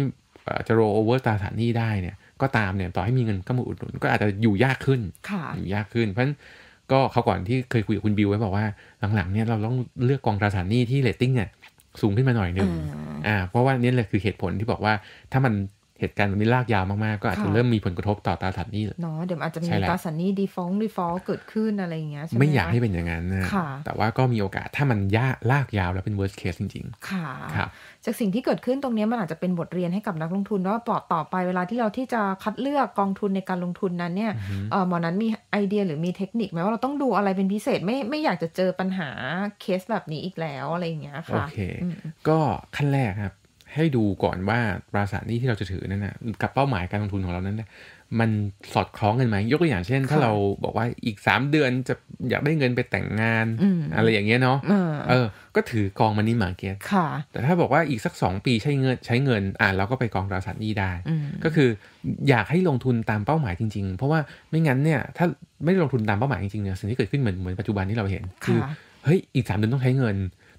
จะโรเวอร์ตราสารหนี้ได้เนี่ยก็ตามเนี่ยต่อให้มีเงินก็มาอุดหนุนก็อาจจะอยู่ยากขึ้นอยู่ยากขึ้น เพราะฉะนั้นก็เขาก่อนที่เคยคุยกับคุณบิวไว้บอกว่า หลังๆเนี่ยเราต้องเลือกกองตราสารหนี้ที่เลตติ้งเนี่ยสูงขึ้นมาหน่อยนึงอ่า เพราะว่านี่แหละคือเหตุผลที่บอกว่าถ้ามันเหตุการณ์แบบนี้ลากยาวมากๆก็อาจจะเริ่มมีผลกระทบต่อตราสารนี้
เนาะเดี๋ยวอาจจะมีตราสารนี้ดีฟองดีฟอลเกิดขึ้นอะไรอย่างเงี้ยใช่ไหมไม่อยากให้เป็
นอย่างนั้นนะแต่ว่าก็มีโอกาสถ้ามันยาลากยาวแล้วเป็น worst case จริง ๆ ค
่ะครับจากสิ่งที่เกิดขึ้นตรงนี้มันอาจจะเป็นบทเรียนให้กับนักลงทุนว่าปลอดต่อไปเวลาที่เราที่จะคัดเลือกกองทุนในการลงทุนนั้นเนี่ยเออหมอนั้นมีไอเดียหรือมีเทคนิคไหมว่าเราต้องดูอะไรเป็นพิเศษไม่ไม่อยากจะเจอปัญหาเคสแบบนี้อีกแล้วอะไรอย่างเงี้ยค่ะโอเค
ก็ขั้นแรกครับให้ดูก่อนว่าตราสารนี้ที่เราจะถือนั่นนะกับเป้าหมายการลงทุนของเรานั้นนะมันสอดคล้องกันไหมยกตัวอย่างเช่น ถ้าเราบอกว่าอีกสามเดือนจะอยากได้เงินไปแต่งงาน อะไรอย่างเงี้ยเนาะเออ ก็ถือกองมันนี่มาเก็ตแต่ถ้าบอกว่าอีกสักสองปีใช้เงินใช้เงินอ่าเราก็ไปกองตราสารนี้ได้ ก็คือ อยากให้ลงทุนตามเป้าหมายจริง ๆ เพราะว่าไม่งั้นเนี่ย ถ้าไม่ลงทุนตามเป้าหมายจริงๆเนี่ยสิ่งที่เกิดขึ้นเหมือนเหมือนปัจจุบันที่เราเห็น คือเฮ้ยอีกสามเดือนต้องใช้เงิน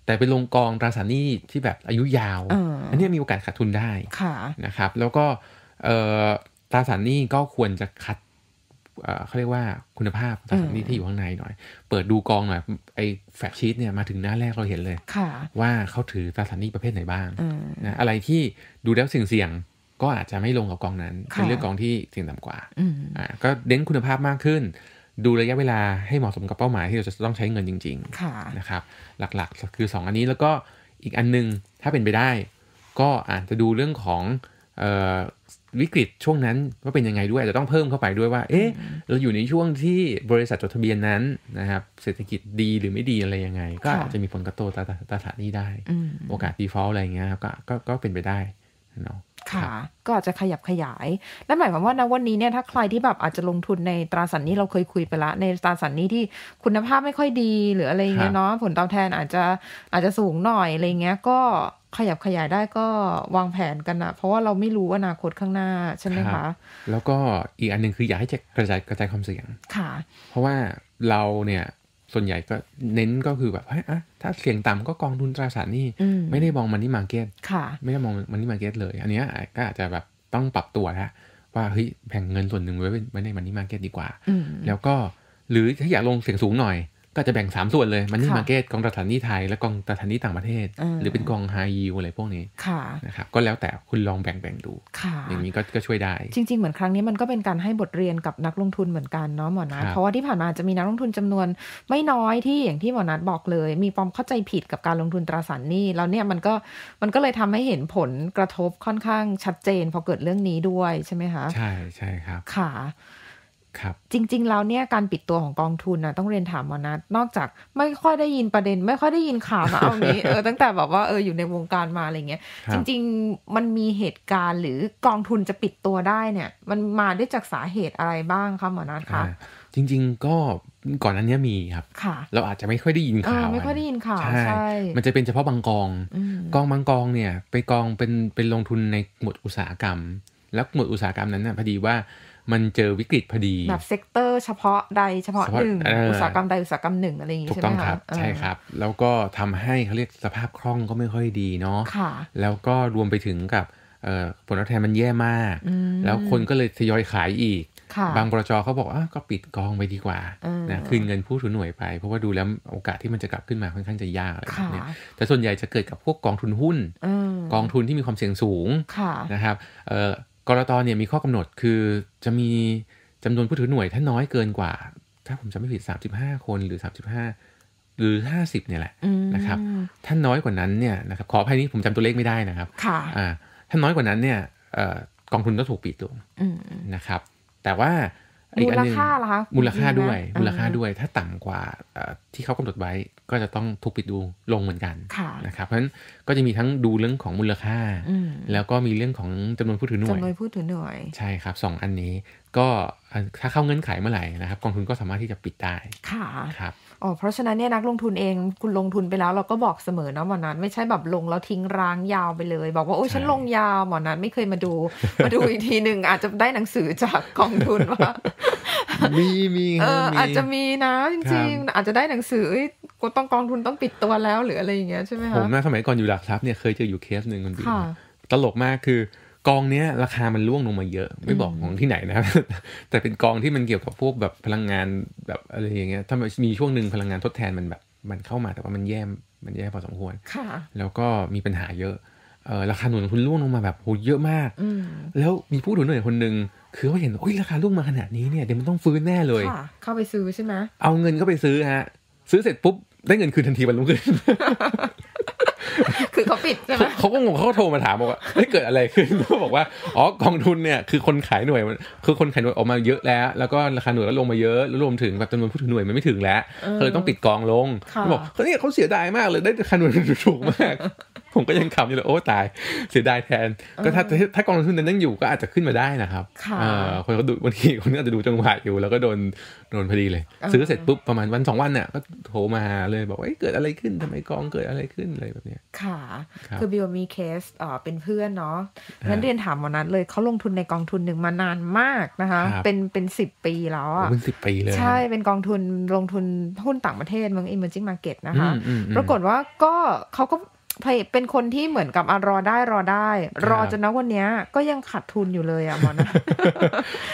แต่ไปลงกองตราสารหนี้ที่แบบอายุยาว อันนี้มีโอกาสขาดทุนได้ะนะครับ แล้วก็ตราสารหนี้ก็ควรจะคัด เขาเรียกว่า คุณภาพตราสารหนี้ที่อยู่ข้างในหน่อย เปิดดูกองหน่อย ไอ้แฟกชีตเนี่ยมาถึงหน้าแรกเราเห็นเลยว่าเขาถือตราสารหนี้ประเภทไหนบ้างนะอะไรที่ดูแล้วเสี่ยงก็อาจจะไม่ลงกับกองนั้นเป็นเรื่องกองที่เสี่ยงต่ำกว่าอ่าก็เด้นคุณภาพมากขึ้นดูระยะเวลาให้เหมาะสมกับเป้าหมายที่เราจะต้องใช้เงินจริงๆนะครับ หลักๆ คือ 2 อันนี้แล้วก็อีกอันนึง ถ้าเป็นไปได้ ก็อาจจะดูเรื่องของวิกฤตช่วงนั้นว่าเป็นยังไงด้วยจะต้องเพิ่มเข้าไปด้วยว่าเอ๊ะเราอยู่ในช่วงที่บริษัทจดทะเบียนนั้นนะครับเศรษฐกิจดีหรือไม่ดีอะไรยังไง ก็อาจจะมีผลกระตุ้นตาตาตานี้ได้ โอกาสดีฟอลต์อะไรเงี้ยก็ก็เป็นไปได้เนาะ
ค่ะ ก็อาจจะขยับขยาย และหมายความว่านะวันนี้เนี่ยถ้าใครที่แบบอาจจะลงทุนในตราสารนี้เราเคยคุยไปละ ในตราสารนี้ที่คุณภาพไม่ค่อยดีหรืออะไรเงี้ยเนาะผลตอบแทนอาจจะอาจจะสูงหน่อยอะไรเงี้ยก็ขยับขยายได้ก็วางแผนกันนะเพราะว่าเราไม่รู้อนาคตข้างหน้า
ใช่ไหมคะ แล้วก็อีกอันหนึ่งคืออยากให้กระจายกระจายความเสี่ยงค่ะ เพราะว่าเราเนี่ยส่วนใหญ่ก็เน้นก็คือแบบเฮ้ยอะถ้าเสี่ยงต่ำก็กองทุนตราสารนี่ไม่ได้มองมันนี่ มาเก็ตไม่ได้มองมันนี่มาเก็ตเลย อันนี้ก็อาจจะแบบต้องปรับตัวแล้วว่าเฮ้ยแผงเงินส่วนหนึ่งไว้ไว้ในมันนี่มาเก็ตดีกว่าแล้วก็หรือถ้าอยากลงเสี่ยงสูงหน่อยก็จะแบ่ง3ส่วนเลย มันนี่มาเก็ตกองตราสารนี้ไทย และกองตราสารนี้ต่างประเทศ หรือเป็นกองไฮยูอะไรพวกนี้นะครับก็แล้วแต่คุณลองแบ่งแบ่งดูอย่างนี้ก็ก็ช่วยได้ จ
ริงๆเหมือนครั้งนี้มันก็เป็นการให้บทเรียนกับนักลงทุนเหมือนกันเนาะหมอนัทเพราะว่าที่ผ่านมาจะมีนักลงทุนจำนวนไม่น้อยที่อย่างที่หมอนัทบอกเลย มีความเข้าใจผิดกับการลงทุนตราสารนี้แล้วเนี่ยมันก็มันก็เลยทำให้เห็นผลกระทบค่อนข้างชัดเจนพอเกิดเรื่องนี้ด้วยใช่ไหมคะใช
่ใช่ครับ
ค
่ะครับจริง ๆ แล้วเนี่ยการปิดตัวของ กองทุนนะต้องเรียนถามมานะนอกจาก ไม่ค่อยได้ยินประเด็น ไม่ค่อยได้ยินข่าวนะเอานี้เออตั้งแต่แบบว่าเอออยู่ในวงการมาอะไรเงี้ยจริง ๆ มันมีเหตุการณ์ หรือกองทุนจะปิดตัวได้เนี่ย มันมาได้จากสาเหตุอะไรบ้างคะมอนัทคะ
จริงๆก็ก่อนนั้นเนี้ยมีครับเราอาจจะไม่ค่อยได้ยินข่าวไม่ค่
อยได้ยินข่าวใช่มั
นจะเป็นเฉพาะบางกองกองบางกองเนี่ย ไปกองเป็นเป็นลงทุนในหมวดอุตสาหกรรม แล้วหมวดอุตสาหกรรมนั้นน่ะพอดีว่ามันเจอวิกฤตพอดีแบบ
เซกเตอร์เฉพาะใดเฉพาะหนึ่งอุตสาหกรรมใดอุตสาหกรรมหนึ่งอะไรอย่างนี้ใช่ไหมครับใช่ครับ
แล้วก็ทำให้เขาเรียกสภาพคล่องก็ไม่ค่อยดีเนาะะแล้วก็รวมไปถึงกับผลตอบแทนมันแย่มาก แล้วคนก็เลยทยอยขายอีก บางบรจเขาบอกอ่ะก็ปิดกองไปดีกว่านะคืนเงินผู้ถือหน่วยไป เพราะว่าดูแล้วโอกาสที่มันจะกลับขึ้นมาค่อนข้างจะยากอะไรแนีแต่ส่วนใหญ่จะเกิดกับพวกกองทุนหุ้นกองทุนที่มีความเสี่ยงสูงนะครับกรตเนี่ยมีข้อกำหนดคือจะมีจำนวนผู้ถือหน่วยถ้าน้อยเกินกว่า ถ้าผมจำไม่ผิด35 คนหรือ 35 หรือ 50เนี่ยแหละนะครับถ้าน้อยกว่านั้นเนี่ยนะครับขออภัยนี้ผมจำตัวเลขไม่ได้นะครับค่ะถ้าน้อยกว่านั้นเนี่ยกองทุนก็ถูกปิดลงนะครับ แต่ว่า
มูลค่าเหรอคะ มูลค่าด้วย มูลค่าด้ว
ย ถ้าต่ำกว่าที่เขากำหนดไว้ ก็จะต้องถูกปิดดูลงเหมือนกันนะครับ เพราะฉะนั้นก็จะมีทั้งดูเรื่องของมูลค่า แล้วก็มีเรื่องของจำนวนผู้ถือหน่วยจำนวนผู้ถือหน่วย ใช่ครับ 2 อันนี้ก็ถ้าเข้าเงื่อนไขเมื่อไหร่นะครับกองทุนก็สามารถที่จะปิดได้ค่ะครับ
อ๋อเพราะฉะนั้นเนี่ยนักลงทุนเองคุณลงทุนไปแล้ว เราก็บอกเสมอนะหมอนันไม่ใช่แบบลงแล้วทิ้งร้างยาวไปเลย บอกว่า โอ้ฉันลงยาวหมอนันไม่เคยมาดู มาดูอีกทีหนึ่งอาจจะได้หนังสือจากกองทุนว่า
มีมีเอออาจจะม
ีนะ จริงๆ อาจจะได้หนังสือกูต้องกองทุนต้องปิดตัวแล้วหรืออะไรอย่างเงี้ยใช่ไหมคะผม
สมัยก่อนอยู่หลักทรัพย์เนี่ยเคยเจออยู่เคสหนึ่งคนดีตลกมากคือกองเนี้ยราคามันล่วงลงมาเยอะ ไม่บอกของที่ไหนนะครับ แต่เป็นกองที่มันเกี่ยวกับพวกแบบพลังงานแบบอะไรอย่างเงี้ยถ้ามีช่วงหนึ่งพลังงานทดแทนมันแบบมันเข้ามาแต่ว่ามันแย่มันแย่พอสมควรแล้วก็มีปัญหาเยอะเออราคาหนุนทุนล่วงลงมาแบบโหเยอะมากแล้วมีผู้ถือหน่วยคนหนึ่งคือเขาเห็นโอ้ยราคาล่วงมาขนาดนี้เนี่ย เดี๋ยวมันต้องฟื้นแน่เลย
เข้าไปซื้อใช่ไหม
เอาเงินเข้าไปซื้อฮะซื้อเสร็จปุ๊บ ได้เงินคืนทันทีวันรุ่งขึ้น
คือเขาปิดใช่ไหม
เขาก็งงเขาโทรมาถามบอกว่าเกิดอะไรขึ้นเขาบอกว่า อ๋อกองทุนเนี่ยคือคนขายหน่วยคือคนขายหน่วยออกมาเยอะแล้วแล้วก็ราคาหน่วยก็ลงมาเยอะแล้วรวมถึงแบบจำนวนผู้ถือหน่วยมันไม่ถึงแล้วเขาเลยต้องปิดกองลงเขาบอกเขาเนี่ยเขาเสียดายมากเลยได้ราคาหน่วยถูกมากผมก็ยังขำอยู่เลยโอ้ ตาย เสียดายแทนก็ถ้าถ้ากองทุนนั้นยังอยู่ก็อาจจะขึ้นมาได้นะครับคนเขาดูบางทีคนอาจจะดูจังหวะอยู่แล้วก็โดน โดนพอดีเลย ซื้อเสร็จปุ๊บประมาณวันสองวันน่ะก็โทรมาเลยบอกว่าเกิดอะไรขึ้นทำไมกองเกิดอะไรขึ้นอะไรแบบเนี้ยค
่ะ คือบิวมีเคสเป็นเพื่อนเนาะงั้นเรียนถามวันนั้นเลยเขาลงทุนในกองทุนหนึ่งมานานมากนะคะเป็นเป็นสิบปีแล้วอ่ะเป็นสิบปีเลยใช่เป็นกองทุนลงทุนหุ้นต่างประเทศเมืองอินเวสร์จิ้งมาร์เก็ตนะคะปรากฏว่าก็เขาก็เป็นคนที่เหมือนกับอรอได้รอได้ รอจนนะวันนี้ก็ยังขาดทุนอยู่เลยอ่ะหมอนะ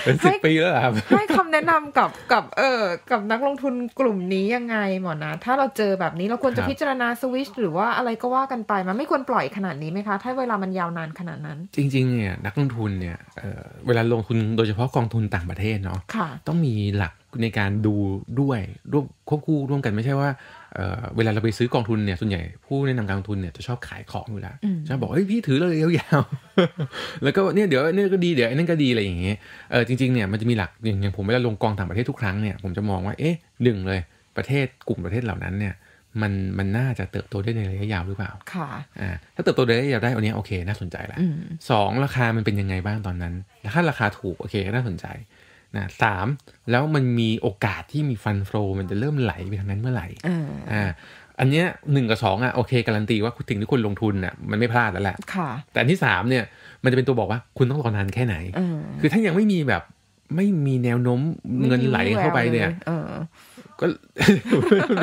เป็นสิบปีแล้วครับ
ให้คำแนะนำกับกับเออกับนักลงทุนกลุ่มนี้ยังไงหมอนะ ถ้าเราเจอแบบนี้เราควรจะพิจารณาสวิชหรือว่าอะไรก็ว่ากันไปมันไม่ควรปล่อยขนาดนี้ไหมคะ ถ้าเวลามันยาวนานขนาดนั้น
จริงๆเนี่ยนักลงทุนเนี่ยเเวลาลงทุนโดยเฉพาะกองทุนต่างประเทศเนาะต้องมีหลักในการดูด้วยร่วมควบคู่ร่วมกันไม่ใช่ว่าเวลาเราไปซื้อกองทุนเนี่ยส่วนใหญ่ผู้แนะนำการลงทุนเนี่ยจะชอบขายของอยู่แล้วชะบบอกเฮ้ยพี่ถือเลยยาวๆแล้วก็เนี่ยเดี๋ยวนี่ก็ดีเดี๋ยวนั่นก็ดีอะไรอย่างเงี้ยเออจริงๆเนี่ยมันจะมีหลักอย่างผมเวลาลงกองต่างประเทศทุกครั้งเนี่ยผมจะมองว่าเอ๊ะหนึ่งเลย ประเทศกลุ่มประเทศเหล่านั้นเนี่ยมันมันน่าจะเติบโตได้ในระยะยาวหรือเปล่าค่ะอ่า ถ้าเติบโตด้ระยะยาวได้อันนี้โอเคน่าสนใจแล้วสองราคามันเป็นยังไงบ้างตอนนั้นถ้า ราคาถูกโอเคน่าสนใจนะสามแล้วมันมีโอกาสที่มีฟันโฟมันจะเริ่มไหลไปทางนั้นเมื่อไหร่อ่าอันเนี้ยหนึ่งกับสองอ่ะ โอเค การันตีว่าสิ่งที่คุณลงทุนน่ะมันไม่พลาดแล้วแหละแต่อันที่สามเนี่ย มันจะเป็นตัวบอกว่าคุณต้องรอนานแค่ไหนคือถ้ายังไม่มีแบบไม่มีแนวโน้มเงินไหลเข้าไปเนี่ย ก็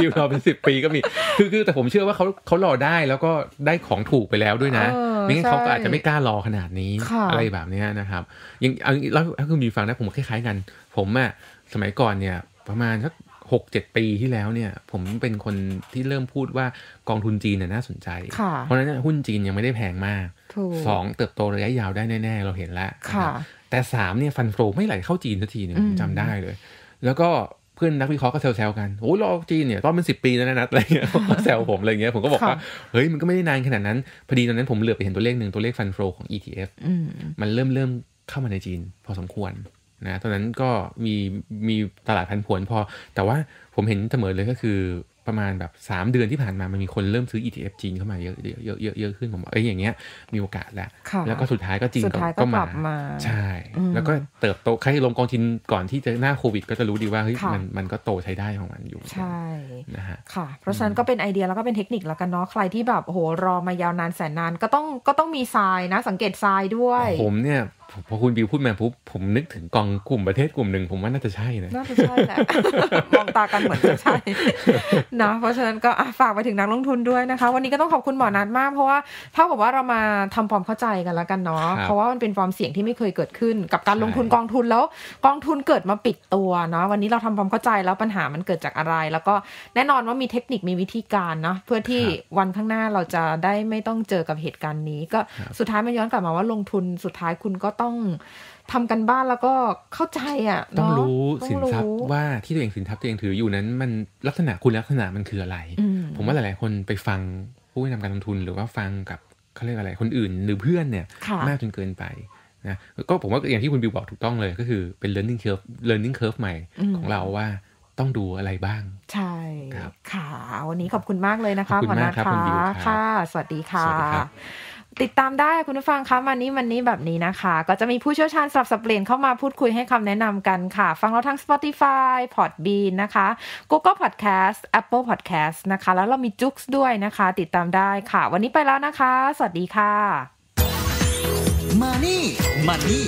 ดิวรอเป็นสิบปีก็มี คือคือแต่ผมเชื่อว่าเขาเขารอได้แล้วก็ได้ของถูกไปแล้วด้วยนะ ไม่งั้นเขาก็อาจจะไม่กล้ารอขนาดนี้ อะไรแบบนี้นะครับ ยังแล้วคือมีฟังนะ ผมคล้ายๆกัน ผมอะสมัยก่อนเนี่ย ประมาณสักหกเจ็ดปีที่แล้วเนี่ย ผมเป็นคนที่เริ่มพูดว่ากองทุนจีนน่าสนใจ เพราะฉะนั้นหุ้นจีนยังไม่ได้แพงมาก สองเติบโตระยะยาวได้แน่ๆเราเห็นแล้วแต่สามเนี่ยฟันโฟไม่ไหลเข้าจีนสักทีเนี่ยผมจำได้เลย แล้วก็เพื่อนนักวิเคราะห์ก็แซวๆกันโอ้รอจีนเนี่ยตอนเป็นสิบปีแล้วนะนัดอะไรเงี้ยก็แซวผม อะไรเงี้ยผมก็บอกว่า เฮ้ย มันก็ไม่ได้นานขนาดนั้น พอดีตอนนั้นผมเหลือไปเห็นตัวเลขหนึ่งตัวเลขฟันโฟของ ETF มันเริ่มเริ่มเข้ามาในจีน พอสมควร นะตอนนั้นก็มีมีตลาดพันผวนพอ แต่ว่าผมเห็นเสมอเลยก็คือประมาณแบบ 3 เดือนที่ผ่านมามันมีคนเริ่มซื้อ ETF จีนเข้ามาเยอะเยอะเยอะเยอะขึ้นผมบอกเอ้ยอย่างเงี้ยมีโอกาสแล้ว แล้วก็สุดท้ายก็จีนก็กมา ใช่แล้วก็เติบโตใครลงกองทินก่อนที่จะหน้าโควิด ก็จะรู้ดีว่า เฮ้ยมันมันก็โตใช้ได้ของมันอยู่ใช่นะฮะค่ะ
เพราะฉะนั้นก็เป็นไอเดียแล้วก็เป็นเทคนิคแล้วกันเนาะใครที่แบบโหรอมายาวนานแสนนานก็ต้องก็ต้องมีทรายนะ สังเกตทรายด้วย ผ
มเนี่ยพอคุณบิวพูดมาปุ๊บผมนึกถึงกองกลุ่มประเทศกลุ่มหนึ่งผมว่าน่าจะใช่นะ น่
าจะใช่แหละมองตากันเหมือนจะใช่นะเพราะฉะนั้นก็ฝากไปถึงนักลงทุนด้วยนะคะวันนี้ก็ต้องขอบคุณหมอนัทมาก เพราะว่าเท่ากับว่าเรามาทำอร์มเข้าใจกันแล้วกันเนาะเพราะว่ามันเป็นฟอร์มเสี่ยงที่ไม่เคยเกิดขึ้น กับการลงทุนกองทุนแล้วกองทุนเกิดมาปิดตัวเนาะวันนี้เราทำอร์มเข้าใจแล้วปัญหามันเกิดจากอะไร แล้วก็แน่นอนว่ามีเทคนิคมีวิธีการเนาะเพื่อที่วันข้างหน้าเราจะได้ไม่ต้องเจอกับเหตุการณ์นี้ ก็สุดท้ายมันย้อนกลับมาว่าลงทุนสุดท้ายคุณก็ต้องทำกันบ้านแล้วก็เข้าใจอ่ะต้องรู้สินทรัพย์
ว่าที่ตัวเองสินทรัพย์ตัวเองถืออยู่นั้นมันลักษณะคุณลักษณะมันคืออะไร ผมว่าหลายๆคนไปฟังผู้นำการลงทุน หรือว่าฟังกับเขาเรียกอะไรคนอื่นหรือเพื่อนเนี่ย มากจนเกินไปนะก็ผมว่าอย่างที่คุณบิวบอกถูกต้องเลย ก็คือเป็น learning curve learning curve ใหม่ของเราว่าต้องดูอะไรบ้าง
ใช่คค่ะวันนี้ขอบคุณมากเลยนะคะขอบคุณมากครับคุณบิวค่ะ สวัสดีค่ะติดตามได้คุณผู้ฟังคะมันนี้มันนี้แบบนี้นะคะ ก็จะมีผู้เชี่ยวชาญสลับสับเปลี่ยนเข้ามาพูดคุยให้คำแนะนำกันค่ะ ฟังเราทั้ง Spotify Podbean นะคะ Google Podcast Apple Podcast นะคะ แล้วเรามีจุกด้วยนะคะ ติดตามได้ค่ะวันนี้ไปแล้วนะคะ สวัสดีค่ะมานี่มันนี่